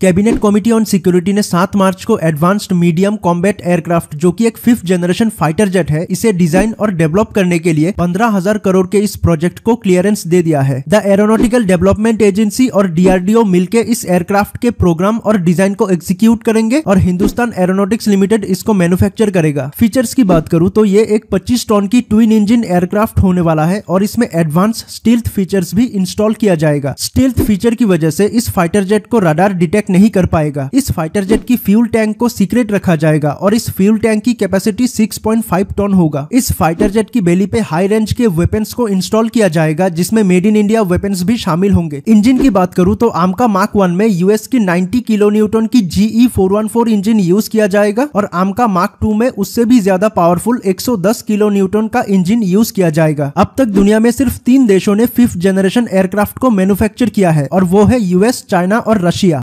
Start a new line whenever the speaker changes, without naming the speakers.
cabinet committee on security ने 7 मार्च को advanced medium combat aircraft जो कि एक फिफ्थ जनरेशन फाइटर जेट है इसे डिजाइन और डेवलप करने के लिए पंद्रह हजार करोड़ के इस प्रोजेक्ट को क्लियरेंस दे दिया है द एरोनॉटिकल डेवलपमेंट एजेंसी और डीआरडीओ मिलकर इस एयरक्राफ्ट के प्रोग्राम और डिजाइन को एग्जीक्यूट करेंगे और हिंदुस्तान एरोनोटिक्स लिमिटेड इसको मैन्युफैक्चर करेगा फीचर्स की बात करूँ तो ये एक पच्चीस टन की ट्विन इंजिन एयरक्राफ्ट होने वाला है और इसमें एडवांस स्टील्थ फीचर्स भी इंस्टॉल किया जाएगा स्टील्थ फीचर की वजह से इस फाइटर जेट को रडार डिटेक्ट अटैक नहीं कर पाएगा इस फाइटर जेट की फ्यूल टैंक को सीक्रेट रखा जाएगा और इस फ्यूल टैंक की कैपेसिटी 6.5 टन होगा इस फाइटर जेट की बेली पे हाई रेंज के वेपन्स को इंस्टॉल किया जाएगा जिसमें मेड इन इंडिया वेपन्स भी शामिल होंगे इंजन की बात करूँ तो आमका मार्क वन में यूएस की नाइन्टी किलो न्यूटन की जीई e इंजन यूज किया जाएगा और आमका मार्क टू में उससे भी ज्यादा पावरफुल 110 किलो न्यूटन का इंजन यूज किया जाएगा अब तक दुनिया में सिर्फ तीन देशों ने फिफ्थ जनरेशन एयरक्राफ्ट को मैन्युफैक्चर किया है और वो है यूएस चाइना और रशिया